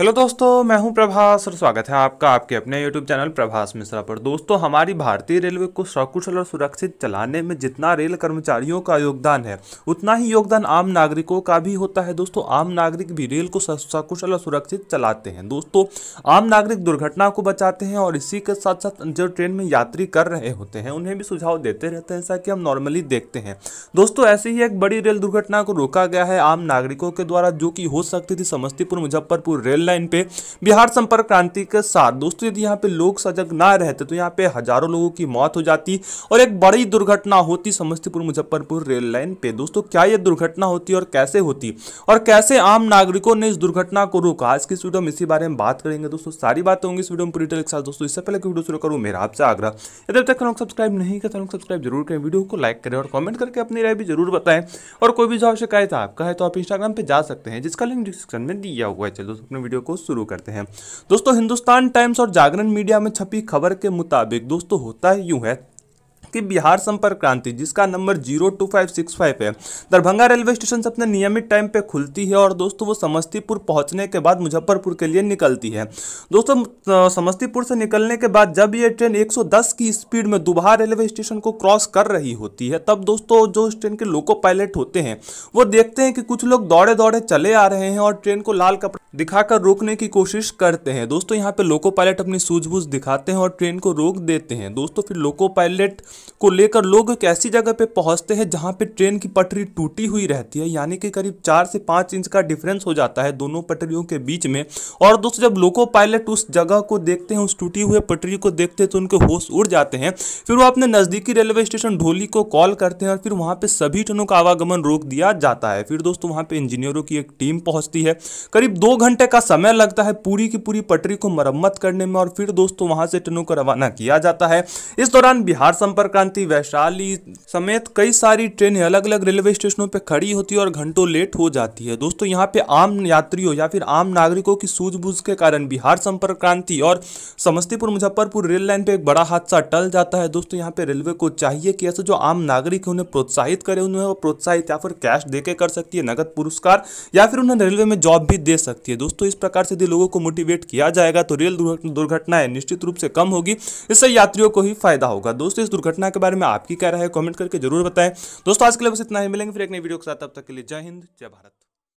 hello दोस्तों मैं हूं प्रभास और स्वागत है आपका आपके अपने यूट्यूब चैनल प्रभास मिश्रा पर दोस्तों हमारी भारतीय रेलवे को सकुशल और सुरक्षित चलाने में जितना रेल कर्मचारियों का योगदान है उतना ही योगदान आम नागरिकों का भी होता है दोस्तों आम नागरिक भी रेल को सकुशल और सुरक्षित चलाते हैं दोस्तों आम नागरिक दुर्घटना को बचाते हैं और इसी के साथ साथ जो ट्रेन में यात्री कर रहे होते हैं उन्हें भी सुझाव देते रहते हैं जैसा कि हम नॉर्मली देखते हैं दोस्तों ऐसी ही एक बड़ी रेल दुर्घटना को रोका गया है आम नागरिकों के द्वारा जो कि हो सकती थी समस्तीपुर मुजफ्फरपुर रेल लाइन पे बिहार संपर्क क्रांति के साथ दोस्तों यदि यहाँ पे लोग सजग ना रहते तो यहाँ पे हजारों लोगों की मौत हो जाती और एक बड़ी दुर्घटना होती समस्तीपुर मुजफ्फरपुर रेल लाइन पे दोस्तों क्या यह दुर्घटना होती और कैसे होती और कैसे आम नागरिकों ने इस दुर्घटना को रोका आज की वीडियो में इसी बारे में बात करेंगे दोस्तों सारी बातें होंगी इस वीडियो में पूरी डिटेल के साथ दोस्तों इससे पहले वीडियो शुरू करूँ मेरा आपसे आग्रह यदि तक लोग सब्सक्राइब नहीं करते तो लोग सब्सक्राइब जरूर करें वीडियो को लाइक करें और कमेंट करके अपनी राय भी जरूर बताएं और कोई भी जो शिकायत तो आपका है तो आप इंस्टाग्राम पर जा सकते हैं जिसका लिंक डिस्क्रिप्शन में दिया हुआ है चलो अपने वीडियो वीडियो को शुरू करते हैं दोस्तों हिंदुस्तान टाइम्स और जागरण मीडिया में छपी खबर के मुताबिक दोस्तों होता है यूँ है कि बिहार संपर्क क्रांति जिसका number zero two five six five है दरभंगा रेलवे स्टेशन से अपने नियमित टाइम पे खुलती है और दोस्तों वो समस्तीपुर पहुंचने के बाद मुजफ्फरपुर के लिए निकलती है दोस्तों समस्तीपुर से निकलने के बाद जब ये ट्रेन 110 की स्पीड में दुबहा रेलवे स्टेशन को क्रॉस कर रही होती है तब दोस्तों जो उस ट्रेन के लोको पायलट होते हैं वो देखते हैं कि कुछ लोग दौड़े दौड़े चले आ रहे हैं और ट्रेन को लाल कपड़ा दिखाकर रोकने की कोशिश करते हैं दोस्तों यहाँ पे लोको पायलट अपनी सूझबूझ दिखाते हैं और ट्रेन को रोक देते हैं दोस्तों फिर लोको पायलट को लेकर लोग एक ऐसी जगह पे पहुँचते हैं जहाँ पे ट्रेन की पटरी टूटी हुई रहती है यानी कि करीब चार से पाँच इंच का डिफरेंस हो जाता है दोनों पटरियों के बीच में और दोस्तों जब लोको पायलट उस जगह को देखते हैं उस टूटी हुए पटरी को देखते हैं तो उनके होश उड़ जाते हैं फिर वो अपने नज़दीकी रेलवे स्टेशन ढोली को कॉल करते हैं और फिर वहाँ पर सभी ट्रेनों का आवागमन रोक दिया जाता है फिर दोस्तों वहाँ पर इंजीनियरों की एक टीम पहुँचती है करीब दो घंटे का समय लगता है पूरी की पूरी पटरी को मरम्मत करने में और फिर दोस्तों वहां से ट्रेनों को रवाना किया जाता है इस दौरान बिहार संपर्क क्रांति वैशाली समेत कई सारी ट्रेनें अलग अलग रेलवे स्टेशनों पर खड़ी होती है और घंटों लेट हो जाती है दोस्तों यहाँ पे आम यात्रियों या फिर आम नागरिकों की सूझबूझ के कारण बिहार संपर्क क्रांति और समस्तीपुर मुजफ्फरपुर रेल लाइन पर एक बड़ा हादसा टल जाता है दोस्तों यहाँ पे रेलवे को चाहिए कि ऐसे जो आम नागरिक है उन्हें प्रोत्साहित करे उन्हें प्रोत्साहित या फिर कैश दे कर सकती है नगद पुरस्कार या फिर उन्हें रेलवे में जॉब भी दे सकती है चाहिए दोस्तों इस प्रकार से यदि लोगों को मोटिवेट किया जाएगा तो रेल दुर्घटनाएं निश्चित रूप से कम होगी इससे यात्रियों को ही फायदा होगा दोस्तों इस दुर्घटना के बारे में आपकी क्या राय है कॉमेंट करके जरूर बताएं दोस्तों आज के लिए बस इतना ही मिलेंगे फिर एक नई वीडियो के साथ तब तक के लिए जय हिंद जय भारत